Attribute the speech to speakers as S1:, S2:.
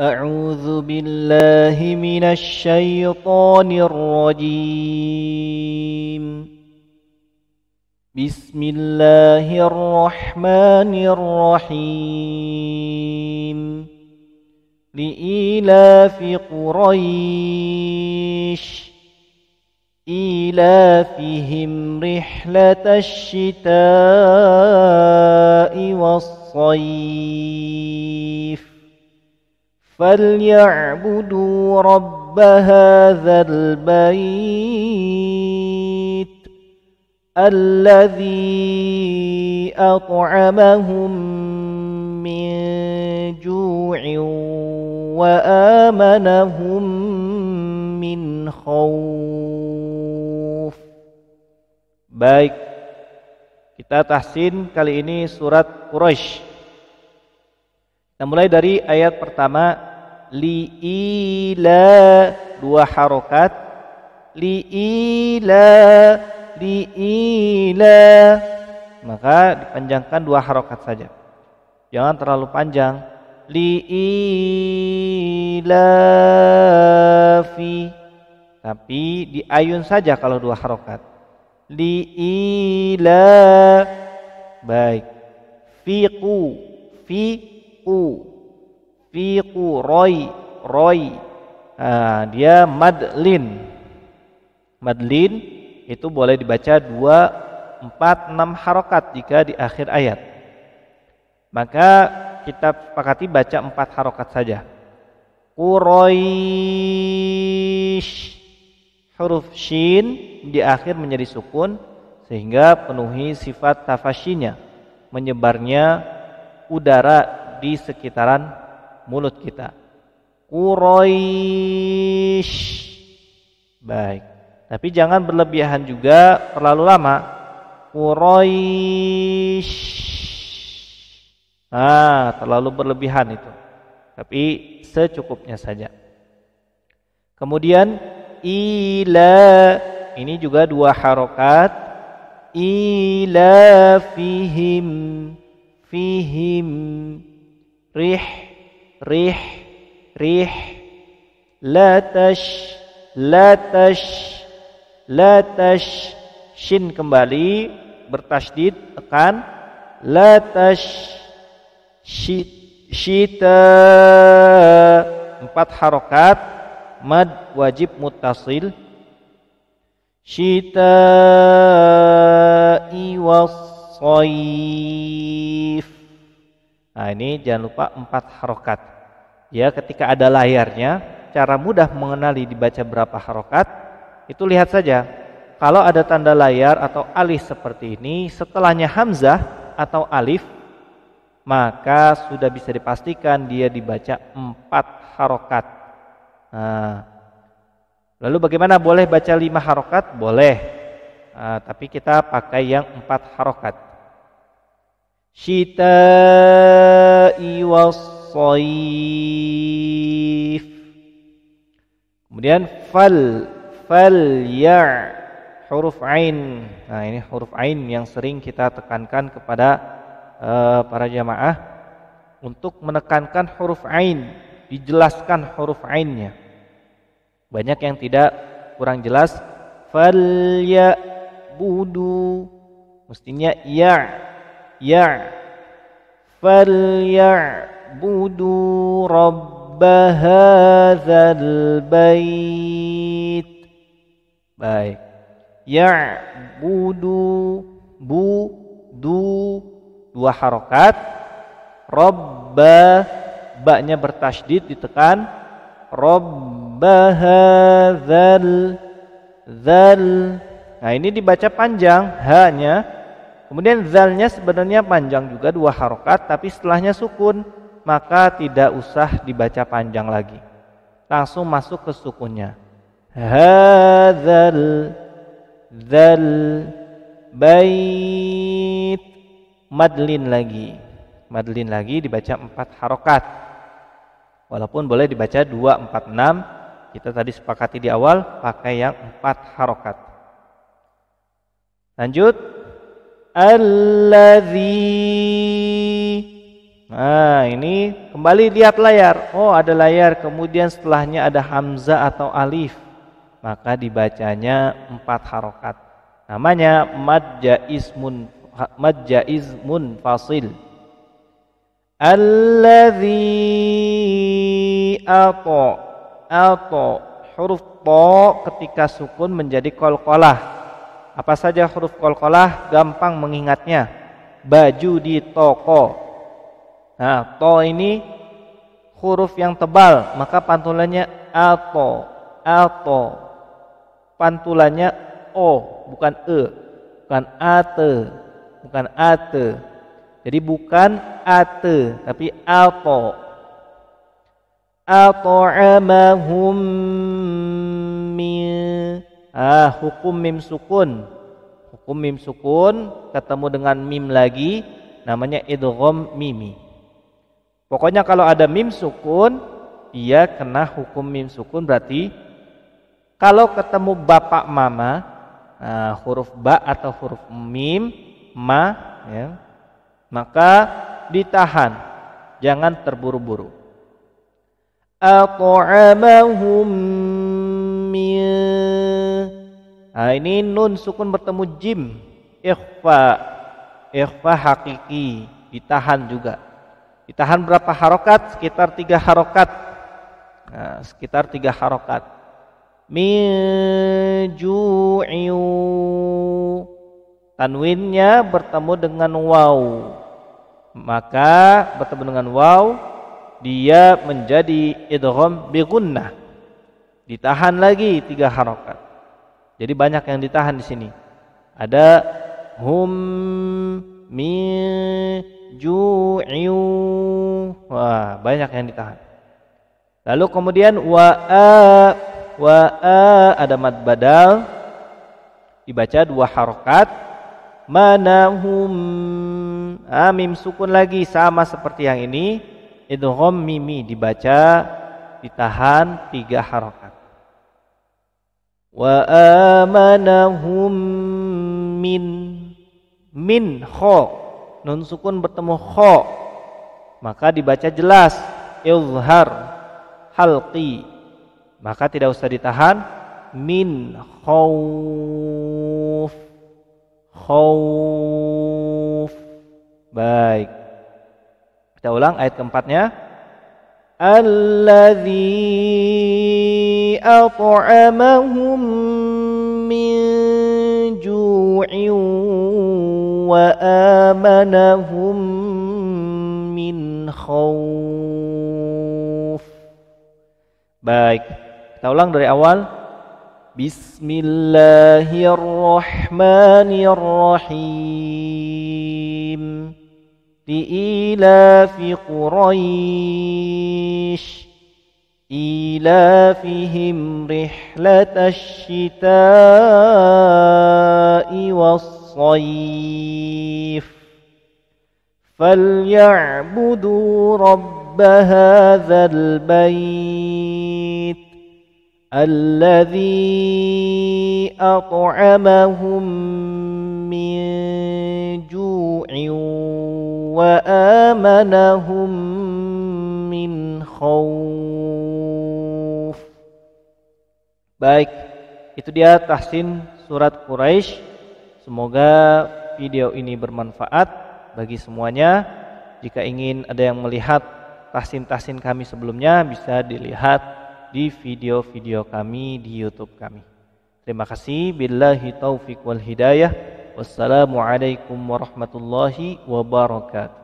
S1: أعوذ بالله من الشيطان الرجيم بسم الله الرحمن الرحيم لإيلاف قريش إيلافهم رحلة الشتاء والصيف فليعبدوا رب هذا البيت الذي أَطْعَمَهُمْ من جوع وَآمَنَهُمْ من خوف Baik, kita tahsin kali ini surat Quraisy. Kita mulai dari ayat pertama li ila dua harokat li ila li ila maka dipanjangkan dua harokat saja jangan terlalu panjang li ila fi tapi diayun saja kalau dua harokat li ila baik fiqu fiqu fi Roy. roi nah, dia madlin madlin itu boleh dibaca dua, empat, enam harokat jika di akhir ayat maka kita sepakati baca empat harokat saja Quraisy huruf shin di akhir menjadi sukun sehingga penuhi sifat tafasinya, menyebarnya udara di sekitaran mulut kita. Quraisy. Baik. Tapi jangan berlebihan juga terlalu lama. Quraisy. Ah, terlalu berlebihan itu. Tapi secukupnya saja. Kemudian ila ini juga dua harokat ila fihim fihim rih rih rih latash latash latash shin kembali bertasdid tekan latash shi, shita empat harokat mad wajib mutasil shita iwas nah ini jangan lupa empat harokat ya ketika ada layarnya cara mudah mengenali dibaca berapa harokat itu lihat saja kalau ada tanda layar atau alif seperti ini setelahnya hamzah atau alif maka sudah bisa dipastikan dia dibaca empat harokat nah, lalu bagaimana boleh baca lima harokat? boleh nah, tapi kita pakai yang empat harokat Shita'i was الصيف kemudian fal fal ya huruf ain nah ini huruf ain yang sering kita tekankan kepada uh, para jamaah untuk menekankan huruf ain dijelaskan huruf ainnya banyak yang tidak kurang jelas fal ya budu mestinya ya ya fal ya Budu رب هذا البيت baik ya'budu bu du dua harokat robba baknya bertasdid ditekan robba Zal zal nah ini dibaca panjang hanya kemudian zalnya sebenarnya panjang juga dua harokat tapi setelahnya sukun maka tidak usah dibaca panjang lagi. Langsung masuk ke sukunnya. Hadzal dzal bait madlin lagi. Madlin lagi dibaca empat harokat. Walaupun boleh dibaca dua, empat, enam. Kita tadi sepakati di awal pakai yang empat harokat. Lanjut. Alladzi Nah, ini kembali lihat layar. Oh, ada layar. Kemudian setelahnya ada hamzah atau alif. Maka dibacanya empat harokat. Namanya madjaizmun madjaizmun fasil. Alladhi ato ato huruf to ketika sukun menjadi kolkolah. Apa saja huruf kolkolah gampang mengingatnya. Baju di toko, Nah, to ini huruf yang tebal, maka pantulannya ato, ato. Pantulannya o, bukan e, bukan ate, bukan ate. Jadi bukan ate, tapi ato. Alto min ah hukum mim sukun. Hukum mim sukun ketemu dengan mim lagi namanya idgham mimi. Pokoknya kalau ada mim sukun, dia kena hukum mim sukun berarti kalau ketemu bapak mama, nah, huruf ba atau huruf mim, ma, ya, maka ditahan, jangan terburu-buru. Nah, ini nun sukun bertemu jim, ikhfa, ikhfa hakiki, ditahan juga. Ditahan berapa harokat? Sekitar tiga harokat. Nah, sekitar tiga harokat. minju'iu Tanwinnya bertemu dengan waw. Maka bertemu dengan waw, dia menjadi idgham bigunnah Ditahan lagi tiga harokat. Jadi banyak yang ditahan di sini. Ada hum mi ju'iu. Wah, banyak yang ditahan. Lalu kemudian wa a wa a ada mad badal dibaca dua harokat manahum amim ah, sukun lagi sama seperti yang ini idgham mimi dibaca ditahan tiga harokat wa amanahum min min kho nun sukun bertemu kho maka dibaca jelas izhar halqi maka tidak usah ditahan min khauf khauf baik kita ulang ayat keempatnya alladzi at'amahum وآمنهم من خوف Baik, kita ulang dari awal. Bismillahirrahmanirrahim. fi Li'ilafi Quraisy. إيلافهم رحلة الشتاء والصيف الصيف فليعبدوا رب هذا البيت الذي أطعمهم من جوع وآمنهم من خوف Baik, itu dia tahsin surat Quraisy Semoga video ini bermanfaat bagi semuanya. Jika ingin ada yang melihat tasin-tasin kami sebelumnya bisa dilihat di video-video kami di YouTube kami. Terima kasih. Billahi taufik wal hidayah. Wassalamualaikum warahmatullahi wabarakatuh.